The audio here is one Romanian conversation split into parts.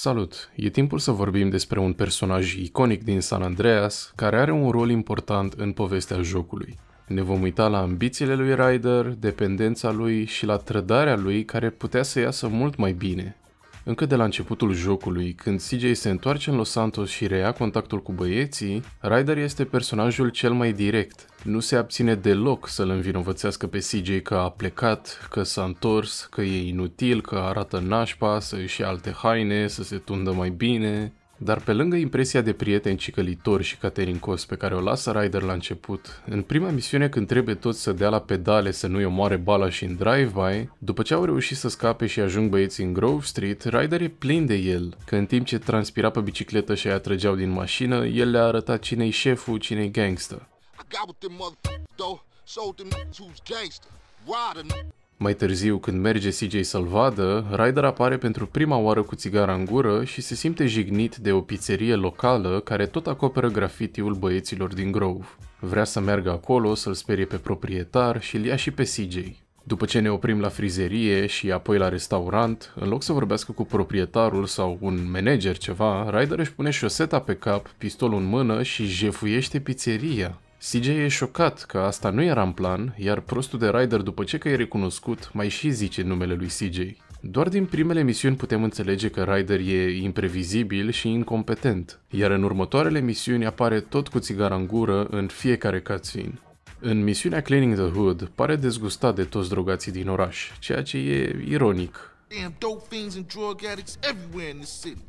Salut! E timpul să vorbim despre un personaj iconic din San Andreas care are un rol important în povestea jocului. Ne vom uita la ambițiile lui Ryder, dependența lui și la trădarea lui care putea să iasă mult mai bine, încă de la începutul jocului, când CJ se întoarce în Los Santos și reia contactul cu băieții, Ryder este personajul cel mai direct. Nu se abține deloc să-l învinovățească pe CJ că a plecat, că s-a întors, că e inutil, că arată nașpa, să și alte haine, să se tundă mai bine. Dar pe lângă impresia de prieteni cicălitori și caterincos pe care o lasă Ryder la început, în prima misiune când trebuie toți să dea la pedale să nu-i omoare bala și în drive-by, după ce au reușit să scape și ajung băieții în Grove Street, Ryder e plin de el, că în timp ce transpira pe bicicletă și aia trăgeau din mașină, el le-a arătat cine-i șeful, cine-i gangster. I got with them mai târziu, când merge CJ să-l vadă, Ryder apare pentru prima oară cu țigara în gură și se simte jignit de o pizzerie locală care tot acoperă grafitiul băieților din Grove. Vrea să meargă acolo să-l sperie pe proprietar și îl ia și pe CJ. După ce ne oprim la frizerie și apoi la restaurant, în loc să vorbească cu proprietarul sau un manager ceva, Ryder își pune șoseta pe cap, pistolul în mână și jefuiește pizzeria. CJ e șocat că asta nu era în plan, iar prostul de Ryder după ce că e recunoscut, mai și zice numele lui CJ. Doar din primele misiuni putem înțelege că Ryder e imprevizibil și incompetent, iar în următoarele misiuni apare tot cu țigara în gură în fiecare cutscene. În misiunea Cleaning the Hood pare dezgustat de toți drogații din oraș, ceea ce e ironic. Damn dope fiends and drug addicts everywhere in the city.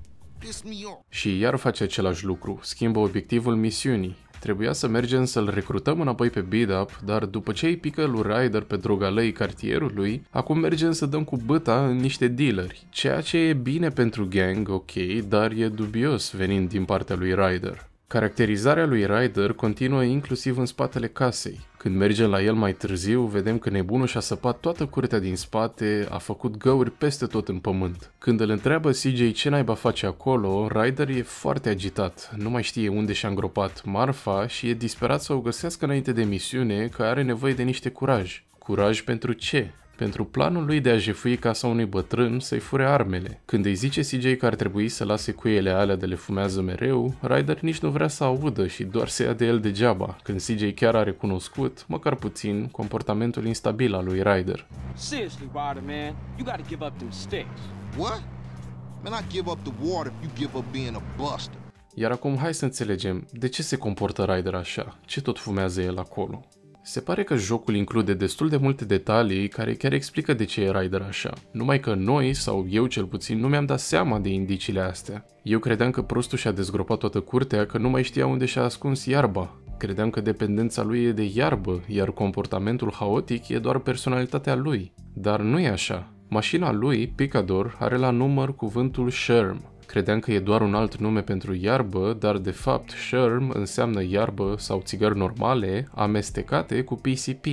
Și iar face același lucru, schimbă obiectivul misiunii. Trebuia să mergem să-l recrutăm înapoi pe Bidap, dar după ce îi pică lui Ryder pe drogalei cartierului, acum mergem să dăm cu băta în niște dealeri. Ceea ce e bine pentru gang, ok, dar e dubios venind din partea lui Ryder. Caracterizarea lui Ryder continuă inclusiv în spatele casei. Când mergem la el mai târziu, vedem că nebunul și-a săpat toată curtea din spate, a făcut găuri peste tot în pământ. Când îl întreabă CJ ce naiba face acolo, Ryder e foarte agitat, nu mai știe unde și-a îngropat Marfa și e disperat să o găsească înainte de misiune că are nevoie de niște curaj. Curaj pentru ce? pentru planul lui de a jefui casa unui bătrân să-i fure armele. Când îi zice CJ că ar trebui să lase cuiele alea de le fumează mereu, Ryder nici nu vrea să audă și doar se ia de el degeaba, când CJ chiar a recunoscut, măcar puțin, comportamentul instabil al lui Ryder. Seriously, Ryder, man, you gotta give up them sticks. What? Man, I give up the water if you give up being a buster. Iar acum hai să înțelegem de ce se comportă Ryder așa, ce tot fumează el acolo. Se pare că jocul include destul de multe detalii care chiar explică de ce e Rider așa. Numai că noi, sau eu cel puțin, nu mi-am dat seama de indiciile astea. Eu credeam că prostul și-a dezgropat toată curtea, că nu mai știa unde și-a ascuns iarba. Credeam că dependența lui e de iarbă, iar comportamentul haotic e doar personalitatea lui. Dar nu e așa. Mașina lui, Picador, are la număr cuvântul Sherm, Credeam că e doar un alt nume pentru iarbă, dar de fapt sherm înseamnă iarbă sau țigări normale amestecate cu PCP.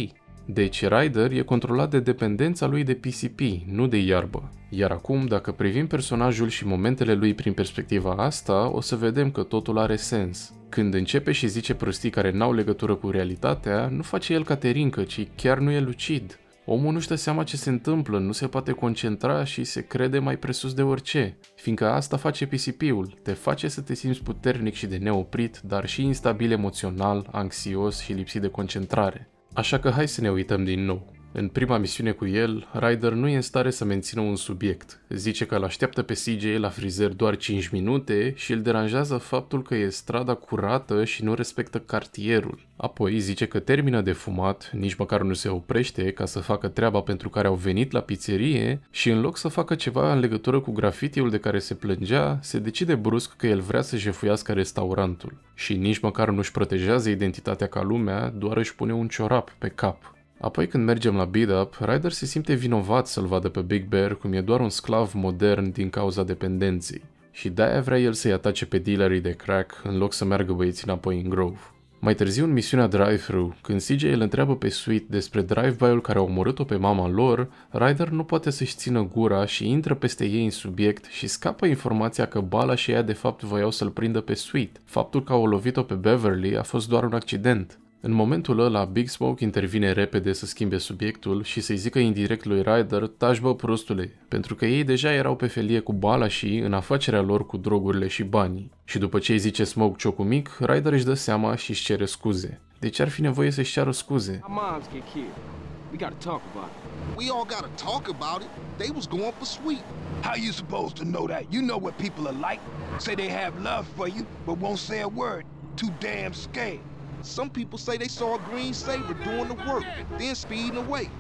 Deci Ryder e controlat de dependența lui de PCP, nu de iarbă. Iar acum, dacă privim personajul și momentele lui prin perspectiva asta, o să vedem că totul are sens. Când începe și zice prostii care n-au legătură cu realitatea, nu face el caterincă, ci chiar nu e lucid. Omul nu-și dă seama ce se întâmplă, nu se poate concentra și se crede mai presus de orice, fiindcă asta face PCP-ul, te face să te simți puternic și de neoprit, dar și instabil emoțional, anxios și lipsit de concentrare. Așa că hai să ne uităm din nou. În prima misiune cu el, Ryder nu e în stare să mențină un subiect. Zice că îl așteaptă pe CJ la frizer doar 5 minute și îl deranjează faptul că e strada curată și nu respectă cartierul. Apoi zice că termină de fumat, nici măcar nu se oprește ca să facă treaba pentru care au venit la pizzerie și în loc să facă ceva în legătură cu grafitiul de care se plângea, se decide brusc că el vrea să jefuiască restaurantul. Și nici măcar nu-și protejează identitatea ca lumea, doar își pune un ciorap pe cap. Apoi când mergem la Beat Up, Ryder se simte vinovat să-l vadă pe Big Bear cum e doar un sclav modern din cauza dependenței și de-aia vrea el să-i atace pe dealerii de crack în loc să meargă băieții înapoi în Grove. Mai târziu în misiunea Drive-Thru, când CJ îl întreabă pe Sweet despre drive-by-ul care a omorât-o pe mama lor, Ryder nu poate să-și țină gura și intră peste ei în subiect și scapă informația că Bala și ea de fapt voiau să-l prindă pe Sweet. Faptul că au lovit-o pe Beverly a fost doar un accident. În momentul ăla, Big Smoke intervine repede să schimbe subiectul și să-i zică indirect lui Ryder, taci bă prostule, pentru că ei deja erau pe felie cu bala și în afacerea lor cu drogurile și banii. Și după ce îi zice Smoke ciocu mic, Ryder își dă seama și își cere scuze. Deci ar fi nevoie să-și ceară scuze. We gotta talk about it. We all gotta talk about it. They was going for sweet. How you supposed to know that? You know what people are like. Say they have love for you, but won't say a word. Too damn scared. Some people say they saw a green saber doing the work, then speeding away.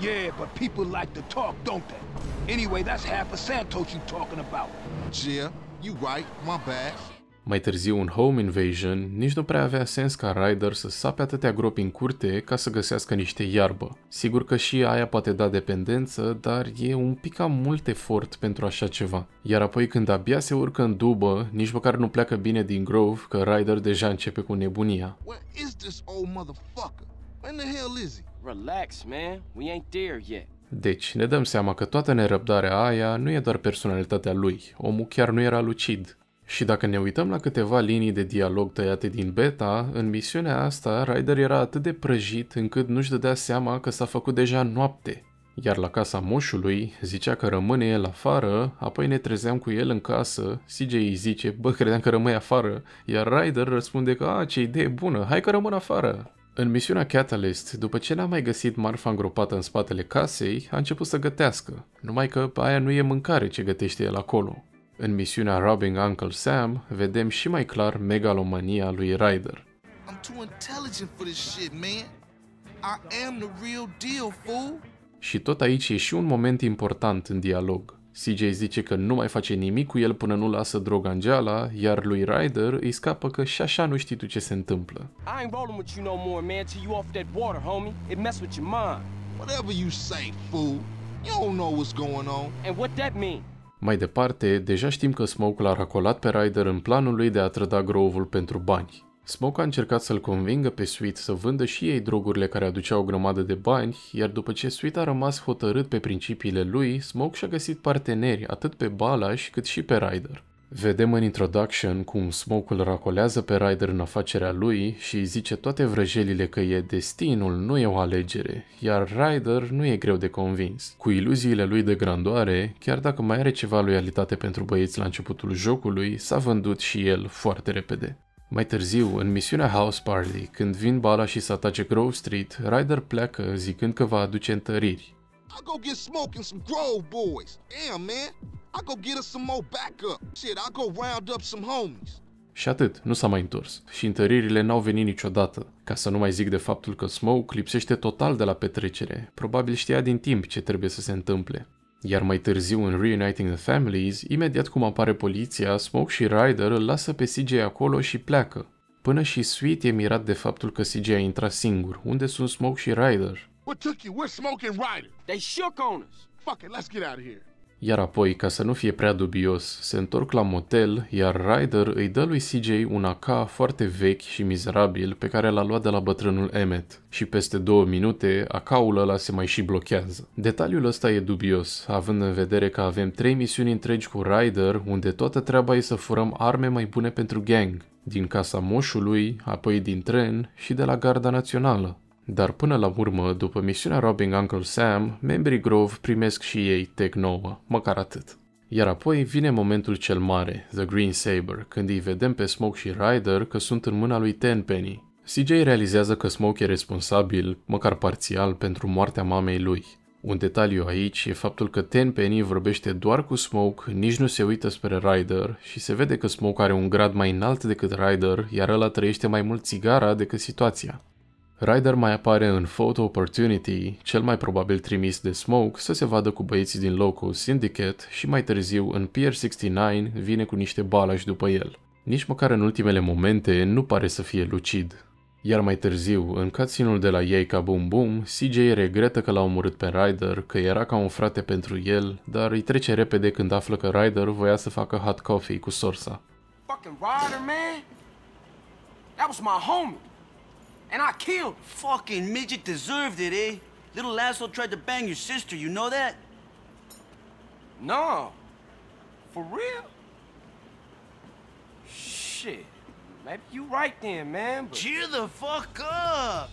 Yeah, but people like to talk, don't they? Anyway, that's half of Santos you talking about. Yeah, you right. My bad. Mai târziu în Home Invasion, nici nu prea avea sens ca Ryder să sape atâtea gropi în curte ca să găsească niște iarbă. Sigur că și aia poate da dependență, dar e un pic cam mult efort pentru așa ceva. Iar apoi când abia se urcă în dubă, nici măcar nu pleacă bine din Grove, că Ryder deja începe cu nebunia. Relax, man. We ain't there yet. Deci, ne dăm seama că toată nerăbdarea aia nu e doar personalitatea lui. Omul chiar nu era lucid. Și dacă ne uităm la câteva linii de dialog tăiate din beta, în misiunea asta Ryder era atât de prăjit încât nu-și dădea seama că s-a făcut deja noapte. Iar la casa moșului zicea că rămâne el afară, apoi ne trezeam cu el în casă, CJ îi zice, bă, credeam că rămâi afară, iar Ryder răspunde că, a, ce idee bună, hai că rămân afară. În misiunea Catalyst, după ce n-a mai găsit marfa îngropată în spatele casei, a început să gătească, numai că aia nu e mâncare ce gătește el acolo. În misiunea Robbing Uncle Sam, vedem și mai clar megalomania lui Ryder. Și tot aici e și un moment important în dialog. CJ zice că nu mai face nimic cu el până nu lasă geala, iar lui Ryder îi scapă că și așa nu știi tu ce se întâmplă. Whatever you say, fool. You don't know what's going on. And what that mean? Mai departe, deja știm că Smoke l-a racolat pe Ryder în planul lui de a trăda Grovul pentru bani. Smoke a încercat să-l convingă pe Sweet să vândă și ei drogurile care aduceau o grămadă de bani, iar după ce Sweet a rămas hotărât pe principiile lui, Smoke și-a găsit parteneri atât pe Balash cât și pe Ryder. Vedem în introduction cum Smoke îl racolează pe Ryder în afacerea lui și îi zice toate vrăjelile că e destinul, nu e o alegere, iar Ryder nu e greu de convins. Cu iluziile lui de grandoare, chiar dacă mai are ceva loialitate pentru băieți la începutul jocului, s-a vândut și el foarte repede. Mai târziu, în misiunea House Party, când vin bala și să atace Grove Street, Ryder pleacă zicând că va aduce întăriri. I go get Smoke and some Grove boys. Damn, man. I go get us some more backup. Shit, I go round up some homies. Și atât, nu s-a mai întors. Și întăririle n-au venit niciodată. Ca să nu mai zic de faptul că Smoke lipsește total de la petrecere. Probabil știa din timp ce trebuie să se întâmple. Iar mai târziu în Reuniting the Families, imediat cum apare poliția, Smoke și Ryder îl lasă pe CJ acolo și pleacă. Până și Sweet e mirat de faptul că CJ a intrat singur. Unde sunt Smoke și Ryder? What took you? We're smoking Ryder. They shook on us. Fuck it, let's get out of here. Iar apoi, ca să nu fie prea dubios, se întorc la motel, iar Ryder îi dă lui CJ un AK foarte vechi și mizerabil pe care l-a luat de la bătrânul Emmet. Și peste două minute, AK-ul ăla se mai și blochează. Detaliul ăsta e dubios, având în vedere că avem trei misiuni întregi cu Ryder, unde toată treaba e să furăm arme mai bune pentru gang, din casa moșului, apoi din tren și de la Garda Națională. Dar până la urmă, după misiunea Robbing Uncle Sam, membrii Grove primesc și ei Tech 9, măcar atât. Iar apoi vine momentul cel mare, The Green Saber, când îi vedem pe Smoke și Ryder că sunt în mâna lui Tenpenny. CJ realizează că Smoke e responsabil, măcar parțial, pentru moartea mamei lui. Un detaliu aici e faptul că Tenpenny vorbește doar cu Smoke, nici nu se uită spre Ryder și se vede că Smoke are un grad mai înalt decât Ryder, iar ăla trăiește mai mult țigara decât situația. Ryder mai apare în Photo Opportunity, cel mai probabil trimis de Smoke să se vadă cu băieții din Local Syndicate și mai târziu în Pier 69 vine cu niște balași după el. Nici măcar în ultimele momente nu pare să fie lucid. Iar mai târziu, în cutscene de la ei ca Boom Boom, CJ regretă că l-a omorât pe Ryder, că era ca un frate pentru el, dar îi trece repede când află că Ryder voia să facă hot coffee cu sorsa. Fucking Ryder, man! That was my homie! and I killed. Fucking midget deserved it, eh? Little asshole tried to bang your sister, you know that? No. For real? Shit. Maybe you right then, man, but... Cheer the fuck up!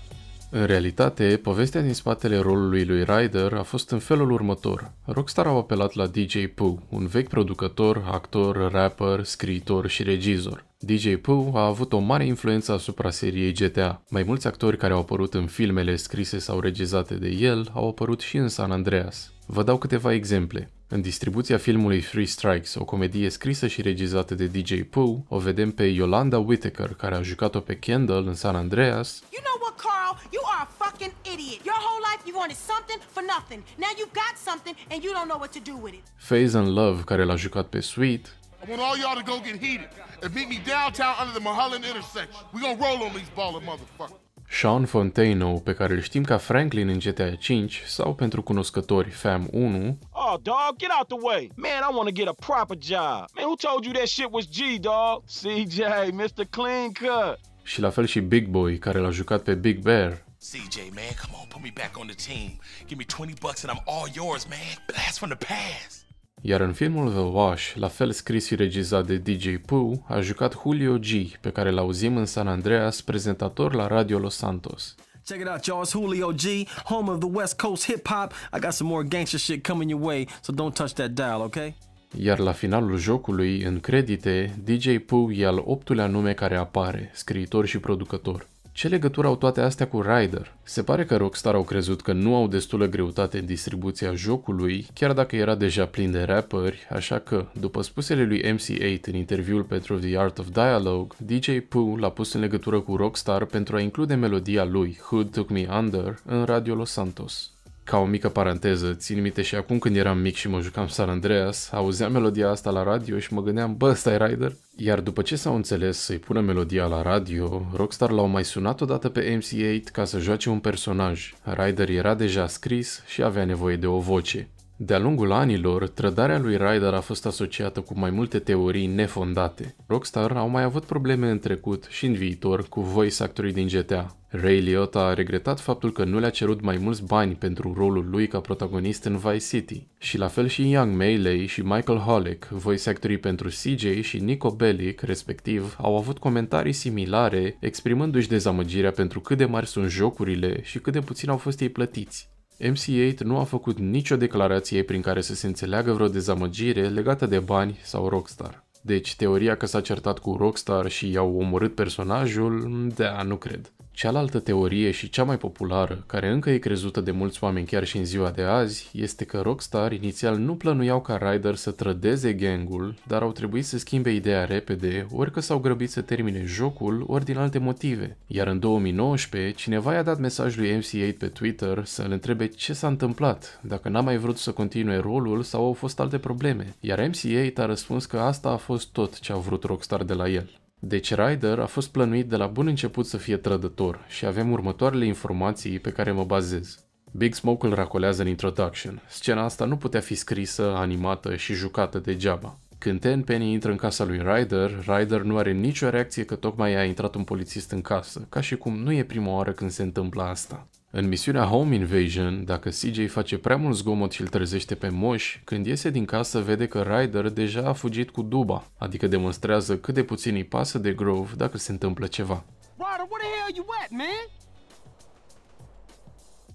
În realitate, povestea din spatele rolului lui Ryder a fost în felul următor. Rockstar au apelat la DJ Pooh, un vechi producător, actor, rapper, scriitor și regizor. DJ Pooh a avut o mare influență asupra seriei GTA. Mai mulți actori care au apărut în filmele scrise sau regizate de el au apărut și în San Andreas. Vă dau câteva exemple. În distribuția filmului Three Strikes, o comedie scrisă și regizată de DJ Pooh, o vedem pe Yolanda Whittaker, care a jucat-o pe Kendall în San Andreas. You know what Carl, you are a fucking idiot. Your whole life you wanted something for nothing. Now you've got something and you don't know what to do with it. Phase and Love, care l-a jucat pe Sweet, I want all y'all to go get heated and meet me downtown under the Mulholland intersection. We gonna roll on these baller motherfuckers. Sean Fontaine, pe care îl știm ca Franklin în GTA 5 sau pentru cunoscători Fam 1. Oh, dog, get out the way. Man, I want to get a proper job. Man, who told you that shit was G, dog? CJ, Mr. Clean Cut. Și la fel și Big Boy, care l-a jucat pe Big Bear. CJ, man, come on, put me back on the team. Give me 20 bucks and I'm all yours, man. Blast from the past. Iar în filmul The Wash, la fel scris și regizat de DJ Pooh, a jucat Julio G, pe care l-auzim în San Andreas, prezentator la Radio Los Santos. Check it out, y'all. It's Julio G, home of the West Coast hip hop. I got some more gangster shit coming your way, so don't touch that dial, okay? Iar la finalul jocului, în credite, DJ Pooh e al optulea nume care apare, scriitor și producător. Ce legătură au toate astea cu Rider? Se pare că Rockstar au crezut că nu au destulă greutate în distribuția jocului, chiar dacă era deja plin de rapperi, așa că, după spusele lui MC8 în interviul pentru The Art of Dialogue, DJ Pooh l-a pus în legătură cu Rockstar pentru a include melodia lui, Hood Took Me Under, în Radio Los Santos. Ca o mică paranteză, țin minte și acum când eram mic și mă jucam San Andreas, auzeam melodia asta la radio și mă gândeam, bă, ăsta e Rider? Iar după ce s-au înțeles să-i pună melodia la radio, Rockstar l-au mai sunat odată pe MC8 ca să joace un personaj. Rider era deja scris și avea nevoie de o voce. De-a lungul anilor, trădarea lui Ryder a fost asociată cu mai multe teorii nefondate. Rockstar au mai avut probleme în trecut și în viitor cu voice actorii din GTA. Ray Liotta a regretat faptul că nu le-a cerut mai mulți bani pentru rolul lui ca protagonist în Vice City. Și la fel și Young Melee și Michael Hollick, voice actorii pentru CJ și Nico Bellic, respectiv, au avut comentarii similare, exprimându-și dezamăgirea pentru cât de mari sunt jocurile și cât de puțin au fost ei plătiți. MC8 nu a făcut nicio declarație prin care să se înțeleagă vreo dezamăgire legată de bani sau Rockstar. Deci, teoria că s-a certat cu Rockstar și i-au omorât personajul, da, nu cred. Cealaltă teorie și cea mai populară, care încă e crezută de mulți oameni chiar și în ziua de azi, este că Rockstar inițial nu plănuiau ca Ryder să trădeze gangul, dar au trebuit să schimbe ideea repede, ori că s-au grăbit să termine jocul, ori din alte motive. Iar în 2019, cineva i-a dat mesaj lui MC8 pe Twitter să l întrebe ce s-a întâmplat, dacă n-a mai vrut să continue rolul sau au fost alte probleme, iar MC8 a răspuns că asta a fost tot ce a vrut Rockstar de la el. Deci Ryder a fost plănuit de la bun început să fie trădător și avem următoarele informații pe care mă bazez. Big Smoke îl racolează în introduction. Scena asta nu putea fi scrisă, animată și jucată degeaba. Când Ten Penny intră în casa lui Ryder, Ryder nu are nicio reacție că tocmai a intrat un polițist în casă, ca și cum nu e prima oară când se întâmplă asta. În misiunea Home Invasion, dacă CJ face prea mult zgomot și îl trezește pe Moș, când iese din casă vede că Ryder deja a fugit cu Duba, adică demonstrează cât de puțin îi pasă de Grove dacă se întâmplă ceva.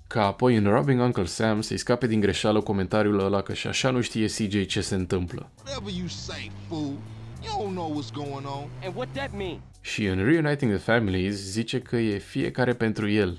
Ca apoi în Robbing Uncle Sam să-i scape din greșeală comentariul ăla că și așa nu știe CJ ce se întâmplă. you don't know what's going on. And what that și în Reuniting the Families zice că e fiecare pentru el.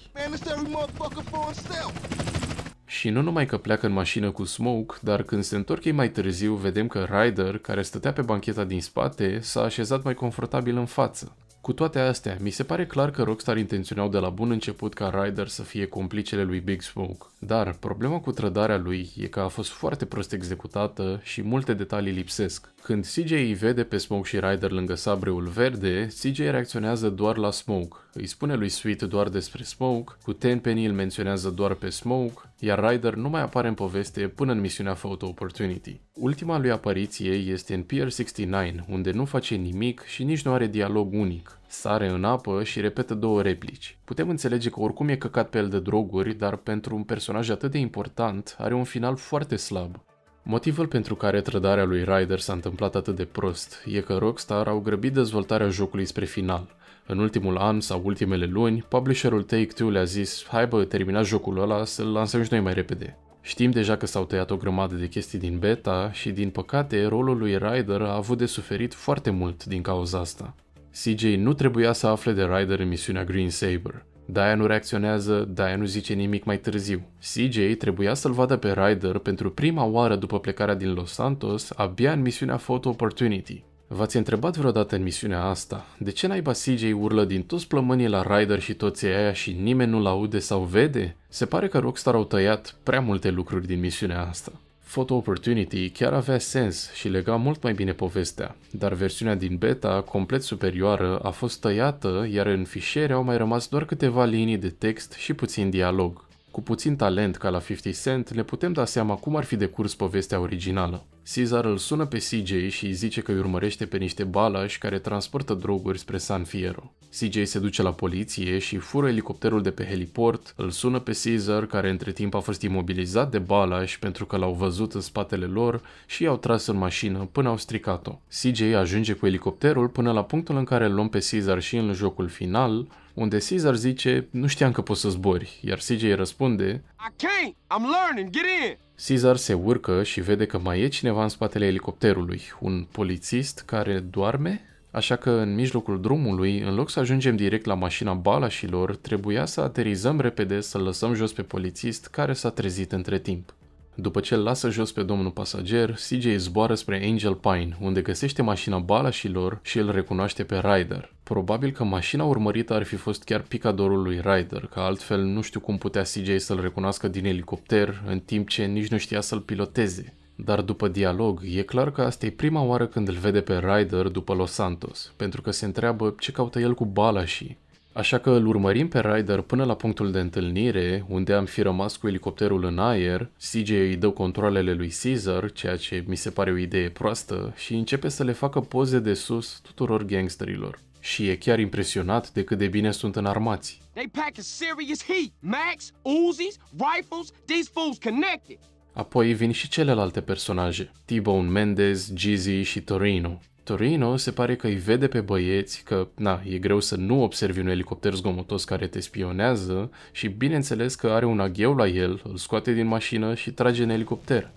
Și nu numai că pleacă în mașină cu Smoke, dar când se întorc ei mai târziu, vedem că Ryder, care stătea pe bancheta din spate, s-a așezat mai confortabil în față. Cu toate astea, mi se pare clar că Rockstar intenționau de la bun început ca Ryder să fie complicele lui Big Smoke. Dar problema cu trădarea lui e că a fost foarte prost executată și multe detalii lipsesc. Când CJ îi vede pe Smoke și Ryder lângă sabreul verde, CJ reacționează doar la Smoke, îi spune lui Sweet doar despre Smoke, cu Tenpenny îl menționează doar pe Smoke, iar Ryder nu mai apare în poveste până în misiunea Photo Opportunity. Ultima lui apariție este în Pier 69, unde nu face nimic și nici nu are dialog unic sare în apă și repetă două replici. Putem înțelege că oricum e căcat pe el de droguri, dar pentru un personaj atât de important are un final foarte slab. Motivul pentru care trădarea lui Ryder s-a întâmplat atât de prost e că Rockstar au grăbit dezvoltarea jocului spre final. În ultimul an sau ultimele luni, publisherul Take-Two le-a zis, hai bă, termina jocul ăla, să-l lansăm și noi mai repede. Știm deja că s-au tăiat o grămadă de chestii din beta și, din păcate, rolul lui Ryder a avut de suferit foarte mult din cauza asta. CJ nu trebuia să afle de Ryder în misiunea Green Saber. Daya nu reacționează, Daya nu zice nimic mai târziu. CJ trebuia să-l vadă pe Ryder pentru prima oară după plecarea din Los Santos, abia în misiunea Photo Opportunity. V-ați întrebat vreodată în misiunea asta, de ce naiba CJ urlă din toți plămânii la Ryder și toți aia și nimeni nu-l aude sau vede? Se pare că Rockstar au tăiat prea multe lucruri din misiunea asta. Photo Opportunity chiar avea sens și lega mult mai bine povestea, dar versiunea din beta, complet superioară, a fost tăiată, iar în fișiere au mai rămas doar câteva linii de text și puțin dialog. Cu puțin talent ca la 50 Cent, ne putem da seama cum ar fi decurs povestea originală. Caesar îl sună pe CJ și îi zice că îi urmărește pe niște balași care transportă droguri spre San Fierro. CJ se duce la poliție și fură elicopterul de pe heliport, îl sună pe Caesar, care între timp a fost imobilizat de balași pentru că l-au văzut în spatele lor și i-au tras în mașină până au stricat-o. CJ ajunge cu elicopterul până la punctul în care îl luăm pe Caesar și în jocul final, unde Caesar zice, nu știam că poți să zbori, iar CJ răspunde, I can't. I'm learning. Get in. Caesar se urcă și vede că mai e cineva în spatele elicopterului, un polițist care doarme, așa că în mijlocul drumului, în loc să ajungem direct la mașina balașilor, trebuia să aterizăm repede să lăsăm jos pe polițist care s-a trezit între timp. După ce îl lasă jos pe domnul pasager, CJ zboară spre Angel Pine, unde găsește mașina balașilor și îl recunoaște pe Ryder. Probabil că mașina urmărită ar fi fost chiar picadorul lui Ryder, că altfel nu știu cum putea CJ să-l recunoască din elicopter, în timp ce nici nu știa să-l piloteze. Dar după dialog, e clar că asta e prima oară când îl vede pe Ryder după Los Santos, pentru că se întreabă ce caută el cu balașii. Așa că îl urmărim pe Ryder până la punctul de întâlnire, unde am fi rămas cu elicopterul în aer, CJ îi dă controlele lui Caesar, ceea ce mi se pare o idee proastă, și începe să le facă poze de sus tuturor gangsterilor. Și e chiar impresionat de cât de bine sunt înarmați. They pack a serious heat. Max, Uzis, rifles, these fools connected. Apoi vin și celelalte personaje, T-Bone Mendez, Jeezy și Torino. Torino se pare că îi vede pe băieți, că na, e greu să nu observi un elicopter zgomotos care te spionează și bineînțeles că are un agheu la el, îl scoate din mașină și trage în elicopter.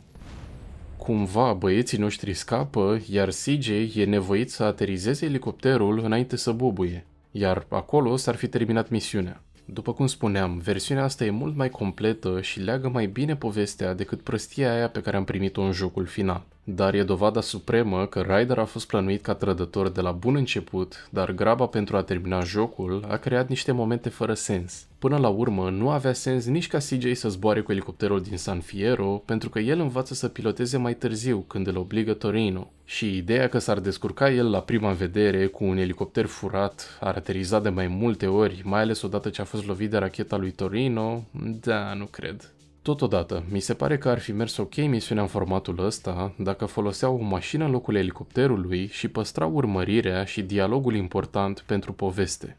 Cumva băieții noștri scapă, iar CJ e nevoit să aterizeze elicopterul înainte să bobuie, iar acolo s-ar fi terminat misiunea. După cum spuneam, versiunea asta e mult mai completă și leagă mai bine povestea decât prostia aia pe care am primit-o în jocul final dar e dovada supremă că Ryder a fost plănuit ca trădător de la bun început, dar graba pentru a termina jocul a creat niște momente fără sens. Până la urmă, nu avea sens nici ca CJ să zboare cu elicopterul din San Fierro, pentru că el învață să piloteze mai târziu, când îl obligă Torino. Și ideea că s-ar descurca el la prima vedere cu un elicopter furat, ar ateriza de mai multe ori, mai ales odată ce a fost lovit de racheta lui Torino, da, nu cred. Totodată, mi se pare că ar fi mers ok misiunea în formatul ăsta dacă foloseau o mașină în locul elicopterului și păstrau urmărirea și dialogul important pentru poveste.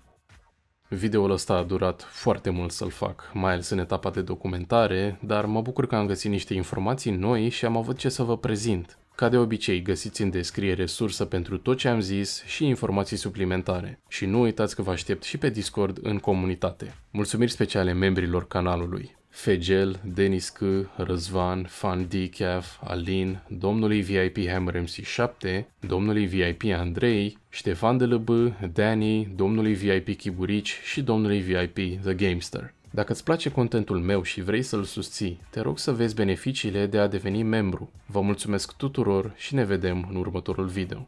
Videoul ăsta a durat foarte mult să-l fac, mai ales în etapa de documentare, dar mă bucur că am găsit niște informații noi și am avut ce să vă prezint. Ca de obicei, găsiți în descriere sursă pentru tot ce am zis și informații suplimentare. Și nu uitați că vă aștept și pe Discord în comunitate. Mulțumiri speciale membrilor canalului. Fegel, Denis K, Răzvan, Fan Dicheaf, Alin, domnului VIP Hammer MC7, domnului VIP Andrei, Ștefan de Lăbă, Danny, domnului VIP Chiburici și domnului VIP The Gamester. Dacă îți place contentul meu și vrei să-l susții, te rog să vezi beneficiile de a deveni membru. Vă mulțumesc tuturor și ne vedem în următorul video.